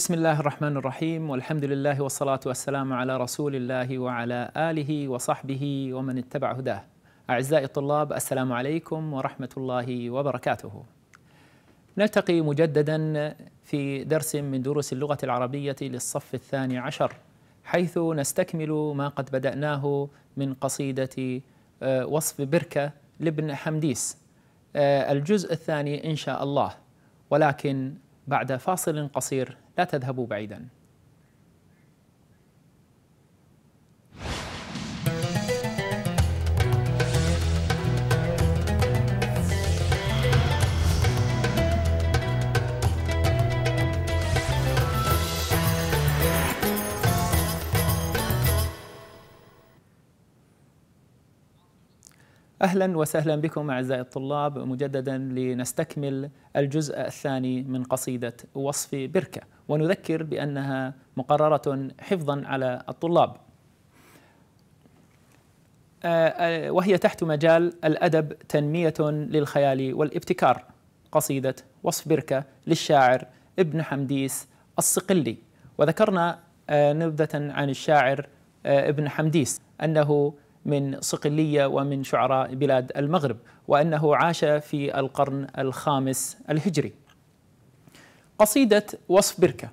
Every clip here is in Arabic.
بسم الله الرحمن الرحيم والحمد لله والصلاة والسلام على رسول الله وعلى آله وصحبه ومن اتبع هداه أعزائي الطلاب السلام عليكم ورحمة الله وبركاته نلتقي مجددا في درس من دروس اللغة العربية للصف الثاني عشر حيث نستكمل ما قد بدأناه من قصيدة وصف بركة لابن حمديس الجزء الثاني إن شاء الله ولكن بعد فاصل قصير لا تذهبوا بعيدا اهلا وسهلا بكم اعزائي الطلاب مجددا لنستكمل الجزء الثاني من قصيده وصف بركه ونذكر بانها مقرره حفظا على الطلاب آه، آه، وهي تحت مجال الادب تنميه للخيال والابتكار قصيده وصف بركه للشاعر ابن حمديس الصقلي وذكرنا آه، نبذه عن الشاعر ابن حمديس انه من صقلية ومن شعراء بلاد المغرب وأنه عاش في القرن الخامس الهجري قصيدة وصف بركة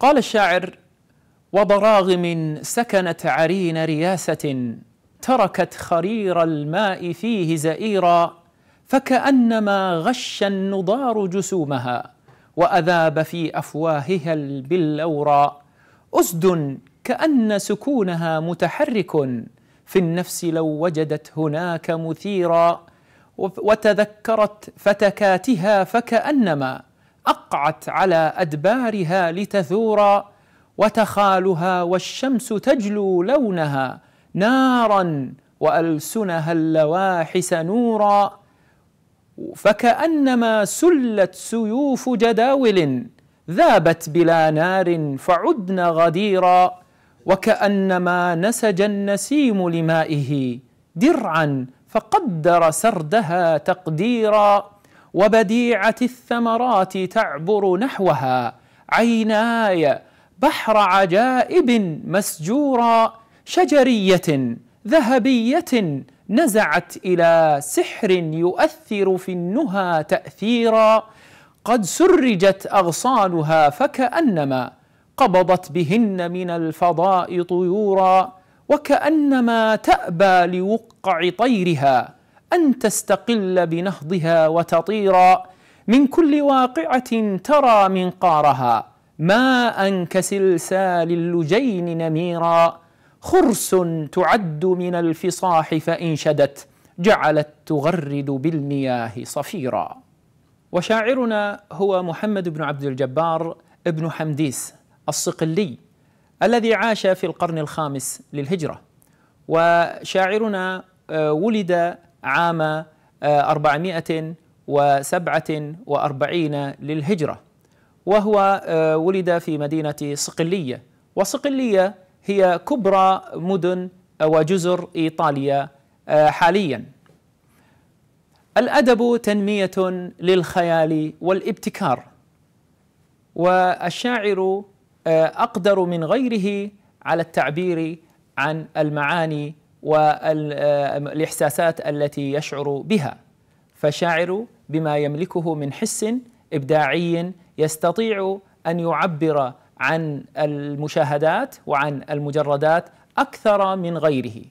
قال الشاعر وضراغم سكنت عرين رياسة تركت خرير الماء فيه زئيرا فكأنما غش النضار جسومها وأذاب في أفواهها البلورا أسد كأن سكونها متحرك في النفس لو وجدت هناك مثيرا وتذكرت فتكاتها فكأنما أقعت على أدبارها لتثورا وتخالها والشمس تجلو لونها نارا وألسنها اللواحس نورا فكأنما سلت سيوف جداول ذابت بلا نار فعدن غديرا وكأنما نسج النسيم لمائه درعا فقدر سردها تقديرا وبديعة الثمرات تعبر نحوها عيناي بحر عجائب مسجورا شجرية ذهبية نزعت إلى سحر يؤثر في النهى تأثيرا قد سرجت أغصانها فكأنما قبضت بهن من الفضاء طيورا وكانما تابى لوقع طيرها ان تستقل بنهضها وتطيرا من كل واقعه ترى منقارها ماء كسلسال اللجين نميرا خرس تعد من الفصاح فان شدت جعلت تغرد بالمياه صفيرا وشاعرنا هو محمد بن عبد الجبار ابن حمديس الصقلي الذي عاش في القرن الخامس للهجرة وشاعرنا آه، ولد عام 447 آه، للهجرة وهو آه، ولد في مدينة صقلية وصقلية هي كبرى مدن وجزر إيطاليا حاليا الأدب تنمية للخيال والابتكار والشاعر آه، اقدر من غيره على التعبير عن المعاني والاحساسات آه، التي يشعر بها فالشاعر بما يملكه من حس ابداعي يستطيع ان يعبر عن المشاهدات وعن المجردات اكثر من غيره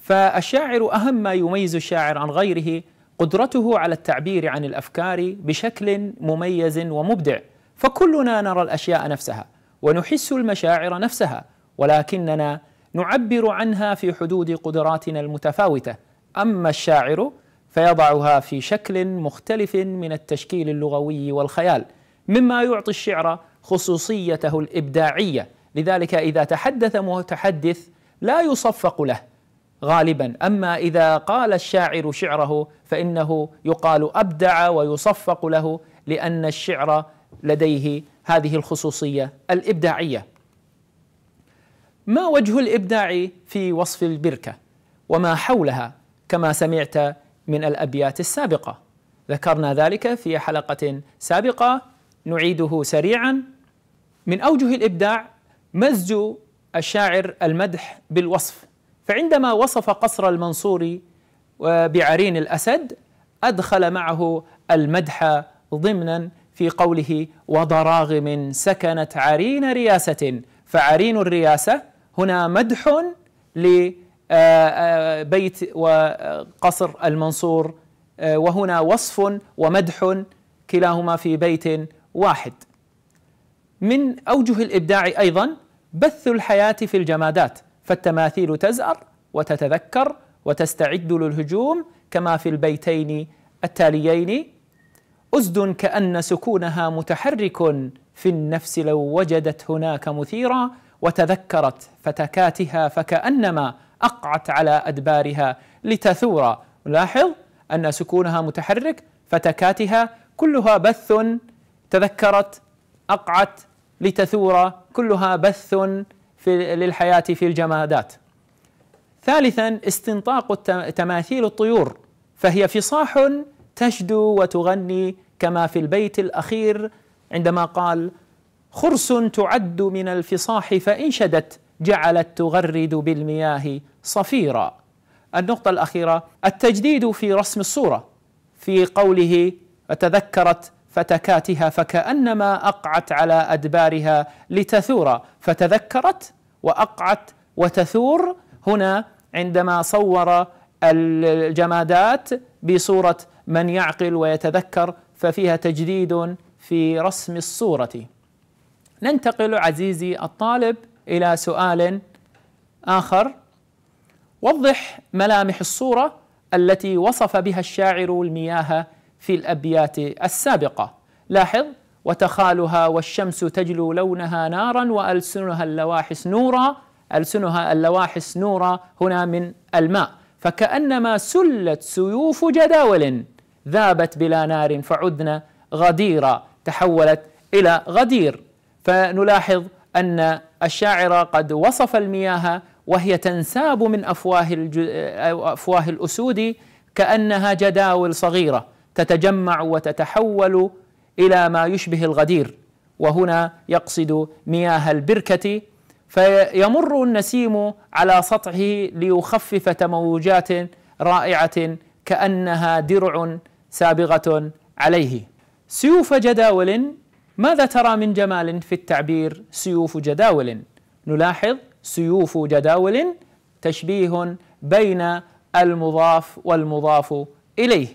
فالشاعر اهم ما يميز الشاعر عن غيره قدرته على التعبير عن الافكار بشكل مميز ومبدع فكلنا نرى الاشياء نفسها ونحس المشاعر نفسها ولكننا نعبر عنها في حدود قدراتنا المتفاوته اما الشاعر فيضعها في شكل مختلف من التشكيل اللغوي والخيال مما يعطي الشعر خصوصيته الابداعيه لذلك اذا تحدث متحدث لا يصفق له غالبا اما اذا قال الشاعر شعره فانه يقال ابدع ويصفق له لان الشعر لديه هذه الخصوصيه الابداعيه ما وجه الابداع في وصف البركه وما حولها كما سمعت من الابيات السابقه ذكرنا ذلك في حلقه سابقه نعيده سريعا من اوجه الابداع مزج الشاعر المدح بالوصف فعندما وصف قصر المنصور بعرين الاسد ادخل معه المدح ضمنا في قوله وضراغم سكنت عرين رياسة فعرين الرياسة هنا مدح لبيت آه، آه، وقصر المنصور آه، وهنا وصف ومدح كلاهما في بيت واحد من أوجه الإبداع أيضا بث الحياة في الجمادات فالتماثيل تزأر وتتذكر وتستعد للهجوم كما في البيتين التاليين أسد كأن سكونها متحرك في النفس لو وجدت هناك مثيرا وتذكرت فتكاتها فكأنما أقعت على أدبارها لتثورا لاحظ أن سكونها متحرك فتكاتها كلها بث تذكرت أقعت لتثورا كلها بث في للحياة في الجمادات ثالثا استنطاق تماثيل الطيور فهي فصاح تشدو وتغني كما في البيت الاخير عندما قال خرس تعد من الفصاح فان شدت جعلت تغرد بالمياه صفيرا النقطه الاخيره التجديد في رسم الصوره في قوله وتذكرت فتكاتها فكانما اقعت على ادبارها لتثور فتذكرت واقعت وتثور هنا عندما صور الجمادات بصوره من يعقل ويتذكر ففيها تجديد في رسم الصورة ننتقل عزيزي الطالب إلى سؤال آخر وضح ملامح الصورة التي وصف بها الشاعر المياه في الأبيات السابقة لاحظ وتخالها والشمس تجلو لونها نارا وألسنها اللواحس نورا ألسنها اللواحس نورا هنا من الماء فكأنما سلت سيوف جداول ذابت بلا نار فعدنا غديرا تحولت الى غدير فنلاحظ ان الشاعر قد وصف المياه وهي تنساب من افواه افواه الاسود كانها جداول صغيره تتجمع وتتحول الى ما يشبه الغدير وهنا يقصد مياه البركه فيمر النسيم على سطحه ليخفف تموجات رائعه كانها درع سابغة عليه سيوف جداول ماذا ترى من جمال في التعبير سيوف جداول نلاحظ سيوف جداول تشبيه بين المضاف والمضاف اليه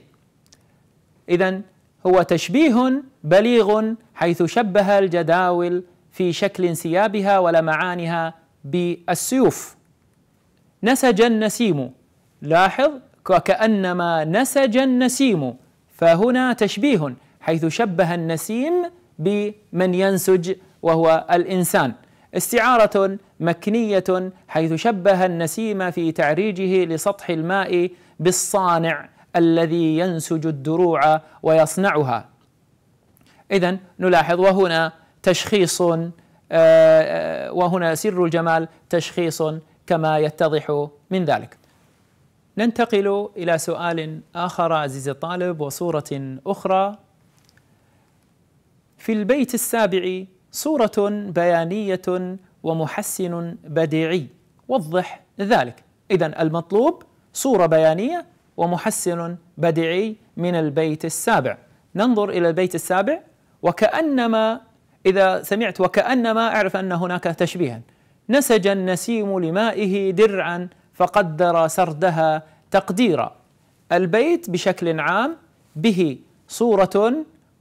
اذا هو تشبيه بليغ حيث شبه الجداول في شكل انسيابها ولمعانها بالسيوف نسج النسيم لاحظ وكانما نسج النسيم فهنا تشبيه حيث شبه النسيم بمن ينسج وهو الانسان استعاره مكنيه حيث شبه النسيم في تعريجه لسطح الماء بالصانع الذي ينسج الدروع ويصنعها اذا نلاحظ وهنا تشخيص آه، آه، وهنا سر الجمال تشخيص كما يتضح من ذلك ننتقل إلى سؤال آخر عزيزي الطالب وصورة أخرى في البيت السابع صورة بيانية ومحسن بديعي وضح ذلك إذا المطلوب صورة بيانية ومحسن بديعي من البيت السابع ننظر إلى البيت السابع وكأنما إذا سمعت وكأنما أعرف أن هناك تشبيها نسج النسيم لمائه درعا فقدر سردها تقديرا البيت بشكل عام به صوره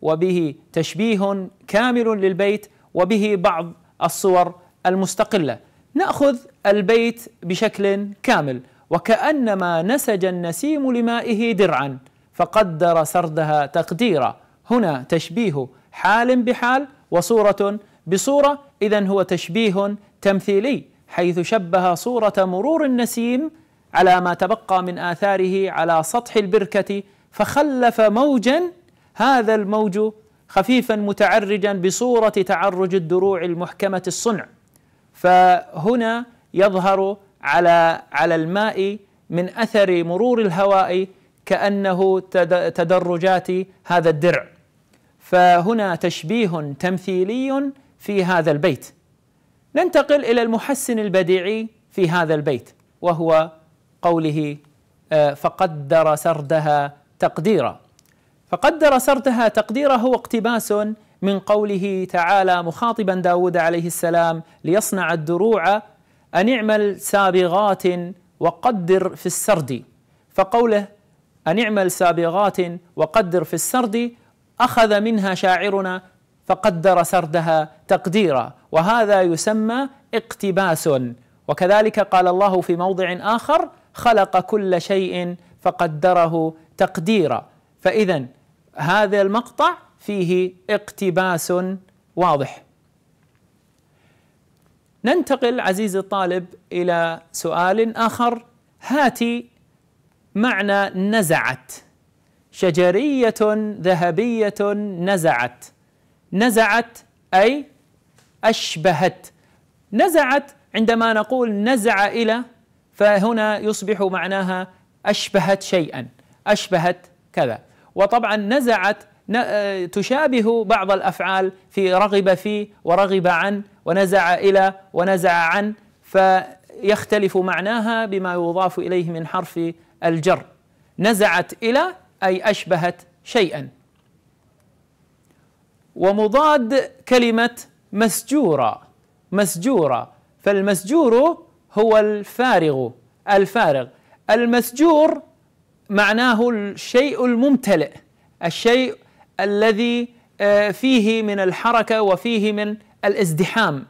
وبه تشبيه كامل للبيت وبه بعض الصور المستقله ناخذ البيت بشكل كامل وكانما نسج النسيم لمائه درعا فقدر سردها تقديرا هنا تشبيه حال بحال وصوره بصوره اذا هو تشبيه تمثيلي حيث شبه صورة مرور النسيم على ما تبقى من آثاره على سطح البركة فخلف موجا هذا الموج خفيفا متعرجا بصورة تعرج الدروع المحكمة الصنع فهنا يظهر على على الماء من أثر مرور الهواء كأنه تدرجات هذا الدرع فهنا تشبيه تمثيلي في هذا البيت ننتقل الى المحسن البديعي في هذا البيت وهو قوله آه، فقدر سردها تقديرا فقدر سردها تقديرا هو اقتباس من قوله تعالى مخاطبا داود عليه السلام ليصنع الدروع أن اعمل سابغات وقدر في السرد فقوله أن اعمل سابغات وقدر في السرد أخذ منها شاعرنا فقدر سردها تقديرا وهذا يسمى اقتباس وكذلك قال الله في موضع اخر خلق كل شيء فقدره تقديرا فاذا هذا المقطع فيه اقتباس واضح ننتقل عزيزي الطالب الى سؤال اخر هاتي معنى نزعت شجريه ذهبيه نزعت نزعت أي أشبهت نزعت عندما نقول نزع إلى فهنا يصبح معناها أشبهت شيئا أشبهت كذا وطبعا نزعت آه، تشابه بعض الافعال في رغب فيه ورغب عن ونزع الى ونزع عن فيختلف معناها بما يضاف اليه من حرف الجر نزعت الى اي اشبهت شيئا ومضاد كلمة مسجورة مسجورة فالمسجور هو الفارغ الفارغ المسجور معناه الشيء الممتلئ الشيء الذي آه، فيه من الحركة وفيه من الازدحام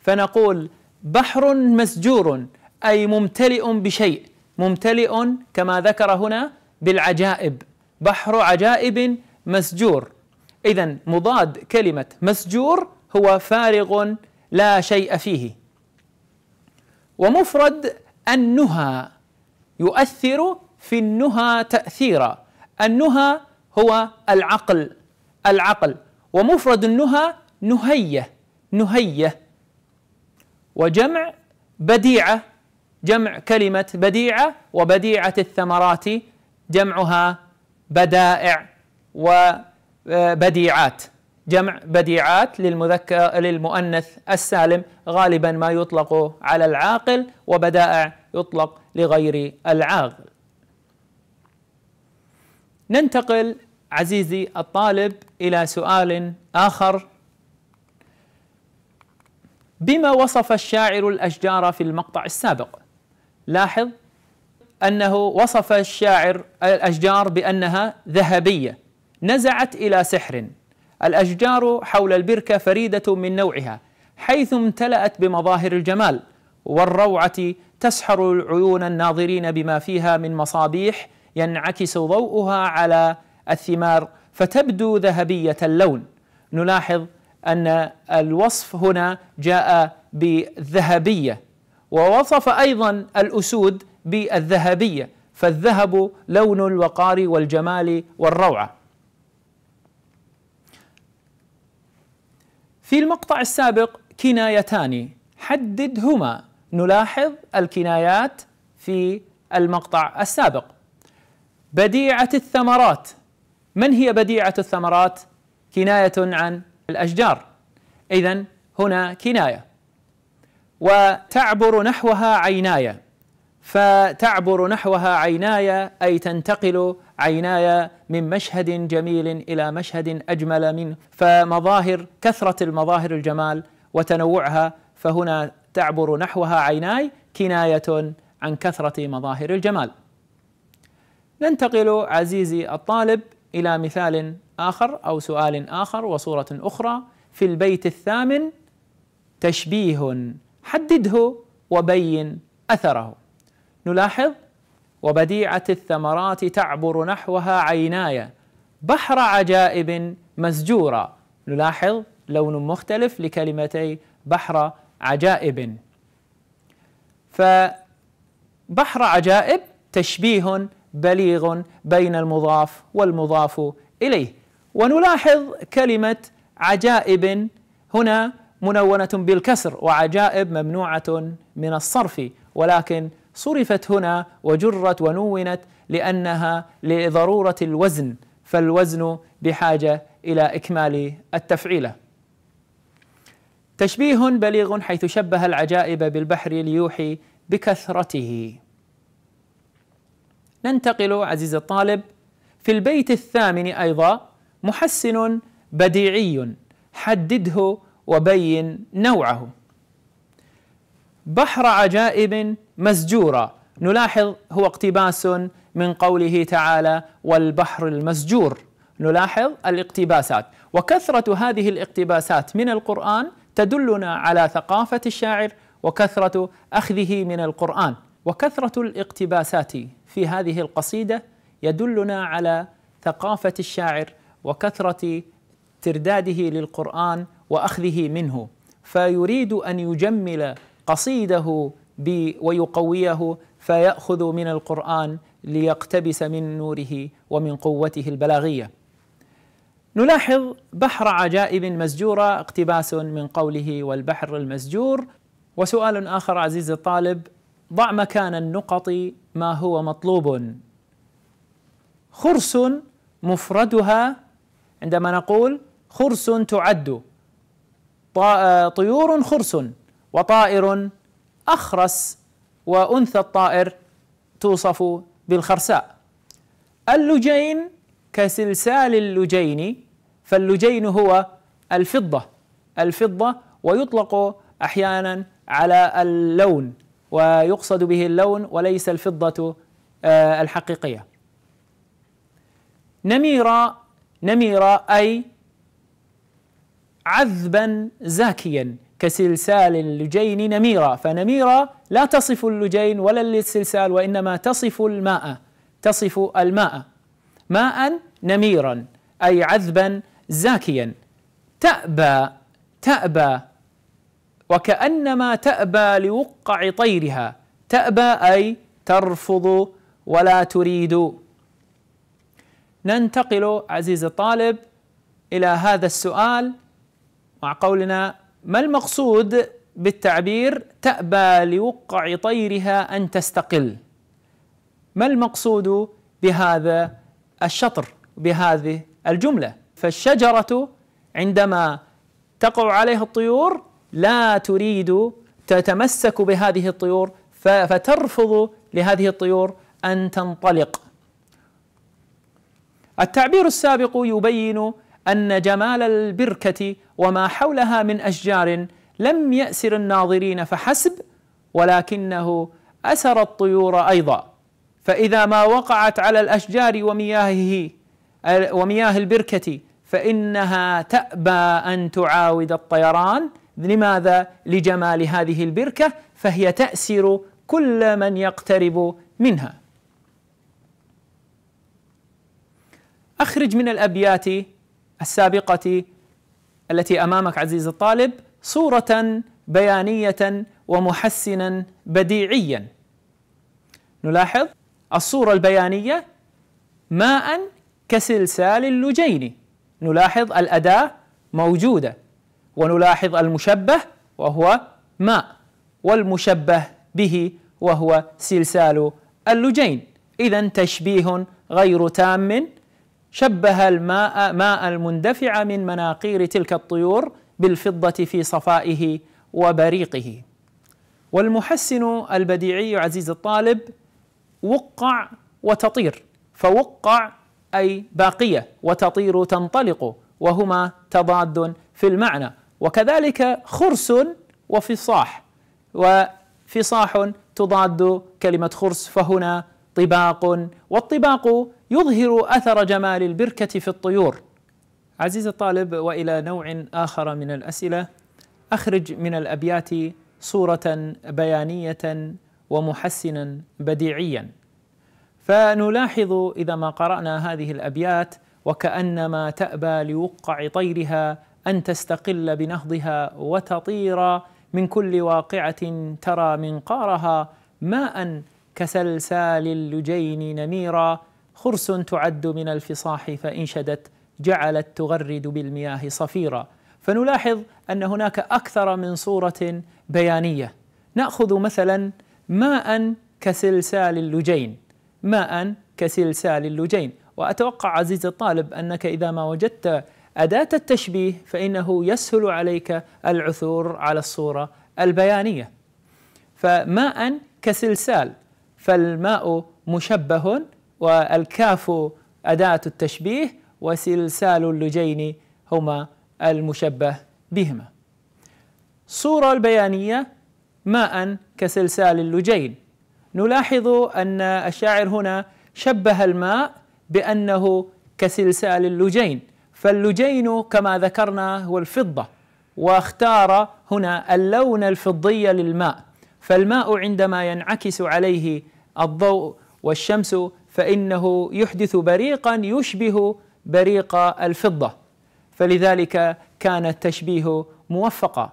فنقول بحر مسجور أي ممتلئ بشيء ممتلئ كما ذكر هنا بالعجائب بحر عجائب مسجور إذا مضاد كلمة مسجور هو فارغ لا شيء فيه ومفرد النهى يؤثر في النهى تأثيرا النهى هو العقل العقل ومفرد النهى نهية نهية وجمع بديعة جمع كلمة بديعة وبديعة الثمرات جمعها بدائع و آه، بديعات جمع بديعات للمذكر للمؤنث السالم غالبا ما يطلق على العاقل وبدائع يطلق لغير العاقل ننتقل عزيزي الطالب الى سؤال اخر بما وصف الشاعر الاشجار في المقطع السابق لاحظ انه وصف الشاعر الاشجار بانها ذهبيه نزعت إلى سحر الأشجار حول البركة فريدة من نوعها حيث امتلأت بمظاهر الجمال والروعة تسحر العيون الناظرين بما فيها من مصابيح ينعكس ضوءها على الثمار فتبدو ذهبية اللون نلاحظ أن الوصف هنا جاء بالذهبية ووصف أيضا الأسود بالذهبية فالذهب لون الوقار والجمال والروعة في المقطع السابق كنايتان حددهما نلاحظ الكنايات في المقطع السابق بديعة الثمرات من هي بديعة الثمرات؟ كناية عن الأشجار إذا هنا كناية وتعبر نحوها عيناي فتعبر نحوها عيناي اي تنتقل عيناي من مشهد جميل الى مشهد اجمل منه فمظاهر كثره المظاهر الجمال وتنوعها فهنا تعبر نحوها عيناي كنايه عن كثره مظاهر الجمال. ننتقل عزيزي الطالب الى مثال اخر او سؤال اخر وصوره اخرى في البيت الثامن تشبيه حدده وبين اثره. نلاحظ وبديعة الثمرات تعبر نحوها عيناي بحر عجائب مسجورا نلاحظ لون مختلف لكلمتي بحر عجائب فبحر عجائب تشبيه بليغ بين المضاف والمضاف اليه ونلاحظ كلمه عجائب هنا منونه بالكسر وعجائب ممنوعه من الصرف ولكن صرفت هنا وجرت ونونت لأنها لضرورة الوزن فالوزن بحاجة إلى إكمال التفعيلة تشبيه بليغ حيث شبه العجائب بالبحر ليوحي بكثرته ننتقل عزيزي الطالب في البيت الثامن أيضا محسن بديعي حدده وبين نوعه بحر عجائب مسجورا نلاحظ هو اقتباس من قوله تعالى والبحر المسجور نلاحظ الاقتباسات وكثرة هذه الاقتباسات من القرآن تدلنا على ثقافة الشاعر وكثرة أخذه من القرآن وكثرة الاقتباسات في هذه القصيدة يدلنا على ثقافة الشاعر وكثرة ترداده للقرآن وأخذه منه فيريد أن يجمل قصيده ويقويه فيأخذ من القرآن ليقتبس من نوره ومن قوته البلاغية نلاحظ بحر عجائب مسجورة اقتباس من قوله والبحر المسجور وسؤال آخر عزيز الطالب ضع مكان النقط ما هو مطلوب خرس مفردها عندما نقول خرس تعد طيور خرس وطائر أخرس وأنثى الطائر توصف بالخرساء اللجين كسلسال اللجين فاللجين هو الفضة الفضة ويطلق أحيانا على اللون ويقصد به اللون وليس الفضة آه، الحقيقية نميرة نميرة أي عذبا زاكيا كسلسال لجين نميرة فنميرة لا تصف اللجين ولا السلسال وإنما تصف الماء تصف الماء ماء نميرا أي عذبا زاكيا تأبى تأبى وكأنما تأبى لوقع طيرها تأبى أي ترفض ولا تريد ننتقل عزيزي الطالب إلى هذا السؤال مع قولنا ما المقصود بالتعبير تأبى لوقع طيرها أن تستقل ما المقصود بهذا الشطر بهذه الجملة فالشجرة عندما تقع عليها الطيور لا تريد تتمسك بهذه الطيور فترفض لهذه الطيور أن تنطلق التعبير السابق يبين أن جمال البركة وما حولها من أشجار لم يأسر الناظرين فحسب ولكنه أسر الطيور أيضا فإذا ما وقعت على الأشجار ومياهه ومياه البركة فإنها تأبى أن تعاود الطيران لماذا؟ لجمال هذه البركة فهي تأسر كل من يقترب منها أخرج من الأبيات السابقة التي أمامك عزيز الطالب صورة بيانية ومحسنا بديعيا نلاحظ الصورة البيانية ماء كسلسال اللجين نلاحظ الأداة موجودة ونلاحظ المشبه وهو ماء والمشبه به وهو سلسال اللجين إذا تشبيه غير تام شبه الماء ماء المندفع من مناقير تلك الطيور بالفضة في صفائه وبريقه والمحسن البديعي عزيز الطالب وقع وتطير فوقع أي باقية وتطير تنطلق وهما تضاد في المعنى وكذلك خرس وفصاح وفصاح تضاد كلمة خرس فهنا طباق والطباق يظهر اثر جمال البركه في الطيور عزيزي الطالب والى نوع اخر من الاسئله اخرج من الابيات صوره بيانيه ومحسنا بديعيا فنلاحظ اذا ما قرانا هذه الابيات وكانما تابى لوقع طيرها ان تستقل بنهضها وتطير من كل واقعه ترى منقارها ماء كسلسال اللجين نميرا خرس تعد من الفصاح فإن شدت جعلت تغرد بالمياه صفيرا فنلاحظ أن هناك أكثر من صورة بيانية نأخذ مثلا ماء كسلسال اللجين ماء كسلسال اللجين وأتوقع عزيزي الطالب أنك إذا ما وجدت أداة التشبيه فإنه يسهل عليك العثور على الصورة البيانية فماء كسلسال فالماء مشبه والكاف أداة التشبيه وسلسال اللجين هما المشبه بهما الصورة البيانية ماء كسلسال اللجين نلاحظ أن الشاعر هنا شبه الماء بأنه كسلسال اللجين فاللجين كما ذكرنا هو الفضة واختار هنا اللون الفضي للماء فالماء عندما ينعكس عليه الضوء والشمس فإنه يحدث بريقا يشبه بريق الفضة فلذلك كان التشبيه موفقا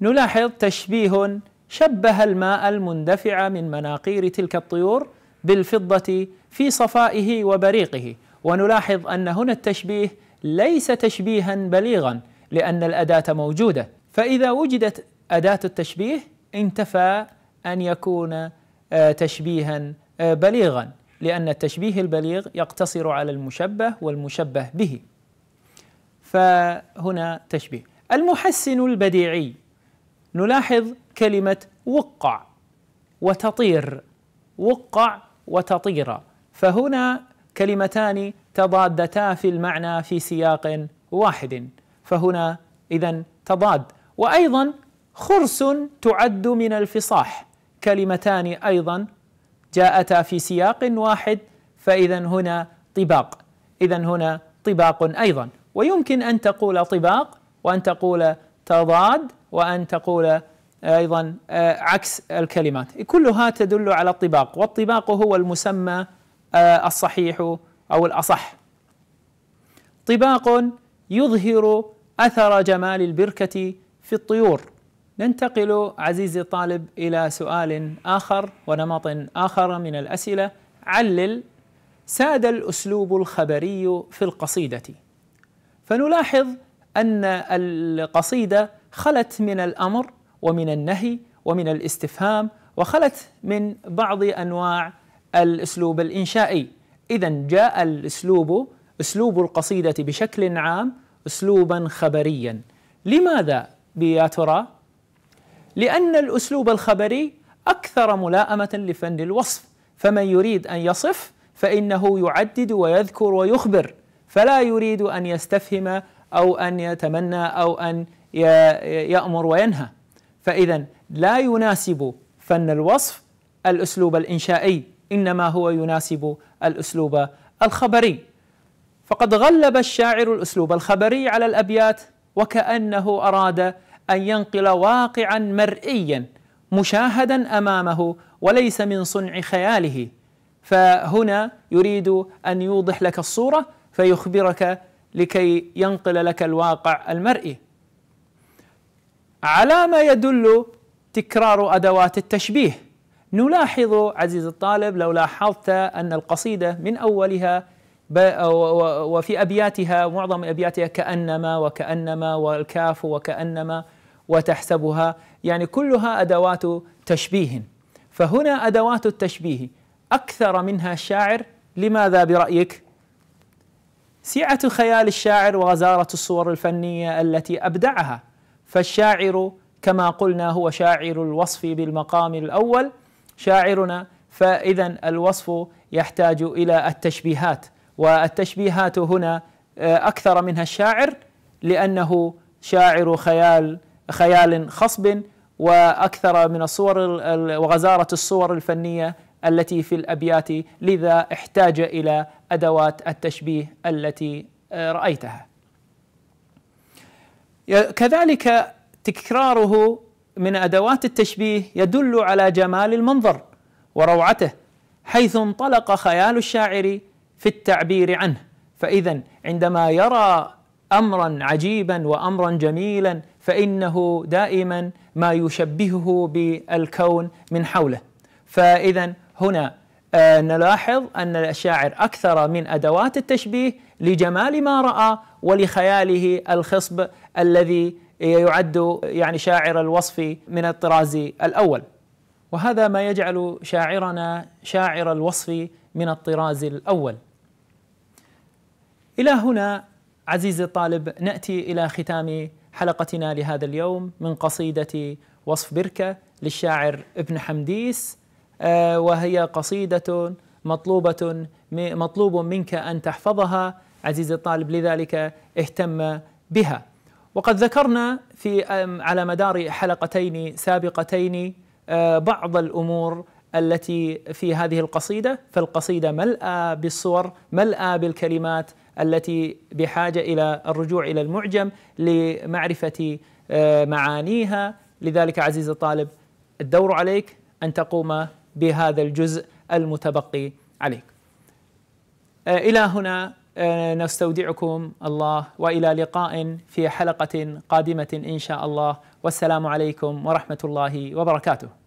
نلاحظ تشبيه شبه الماء المندفع من مناقير تلك الطيور بالفضة في صفائه وبريقه ونلاحظ أن هنا التشبيه ليس تشبيها بليغا لأن الأداة موجودة فإذا وجدت أداة التشبيه انتفى أن يكون آه، تشبيها آه، بليغا لأن التشبيه البليغ يقتصر على المشبه والمشبه به فهنا تشبيه المحسن البديعي نلاحظ كلمة وقع وتطير وقع وتطير فهنا كلمتان تضادتا في المعنى في سياق واحد فهنا إذا تضاد وأيضا خرس تعد من الفصاح كلمتان أيضا جاءتا في سياق واحد فإذا هنا طباق إذا هنا طباق أيضا ويمكن أن تقول طباق وأن تقول تضاد وأن تقول أيضا آه، عكس الكلمات كلها تدل على الطباق والطباق هو المسمى آه، الصحيح أو الأصح طباق يظهر أثر جمال البركة في الطيور ننتقل عزيزي الطالب إلى سؤال آخر ونمط آخر من الأسئلة علل ساد الأسلوب الخبري في القصيدة فنلاحظ أن القصيدة خلت من الأمر ومن النهي ومن الاستفهام وخلت من بعض أنواع الأسلوب الإنشائي إذا جاء الأسلوب أسلوب القصيدة بشكل عام أسلوبا خبريا لماذا يا ترى لأن الأسلوب الخبري أكثر ملائمة لفن الوصف فمن يريد أن يصف فإنه يعدد ويذكر ويخبر فلا يريد أن يستفهم أو أن يتمنى أو أن يأمر وينهى فإذا لا يناسب فن الوصف الأسلوب الإنشائي إنما هو يناسب الأسلوب الخبري فقد غلب الشاعر الأسلوب الخبري على الأبيات وكأنه أراد أن ينقل واقعا مرئيا مشاهدا أمامه وليس من صنع خياله فهنا يريد أن يوضح لك الصورة فيخبرك لكي ينقل لك الواقع المرئي على ما يدل تكرار أدوات التشبيه نلاحظ عزيزي الطالب لو لاحظت أن القصيدة من أولها وفي أبياتها معظم أبياتها كأنما وكأنما والكاف وكأنما وتحسبها يعني كلها أدوات تشبيه فهنا أدوات التشبيه أكثر منها الشاعر لماذا برأيك؟ سعة خيال الشاعر وغزارة الصور الفنية التي أبدعها فالشاعر كما قلنا هو شاعر الوصف بالمقام الأول شاعرنا فإذا الوصف يحتاج إلى التشبيهات والتشبيهات هنا آه، أكثر منها الشاعر لأنه شاعر خيال خيال خصب واكثر من الصور وغزاره الصور الفنيه التي في الابيات لذا احتاج الى ادوات التشبيه التي آه، رايتها. كذلك تكراره من ادوات التشبيه يدل على جمال المنظر وروعته حيث انطلق خيال الشاعر في التعبير عنه فاذا عندما يرى امرا عجيبا وامرا جميلا فانه دائما ما يشبهه بالكون من حوله فاذا هنا آه، نلاحظ ان الشاعر اكثر من ادوات التشبيه لجمال ما راى ولخياله الخصب الذي يعد يعني شاعر الوصف من الطراز الاول وهذا ما يجعل شاعرنا شاعر الوصف من الطراز الاول الى هنا عزيزي الطالب ناتي الى ختام حلقتنا لهذا اليوم من قصيده وصف بركه للشاعر ابن حمديس آه، وهي قصيده مطلوبه مطلوب منك ان تحفظها عزيزي الطالب لذلك اهتم بها وقد ذكرنا في على مدار حلقتين سابقتين آه، بعض الامور التي في هذه القصيده فالقصيده ملأة بالصور ملأة بالكلمات التي بحاجه الى الرجوع الى المعجم لمعرفه آه، معانيها لذلك عزيزي الطالب الدور عليك ان تقوم بهذا الجزء المتبقي عليك. آه، الى هنا آه، نستودعكم الله والى لقاء في حلقه قادمه ان شاء الله والسلام عليكم ورحمه الله وبركاته.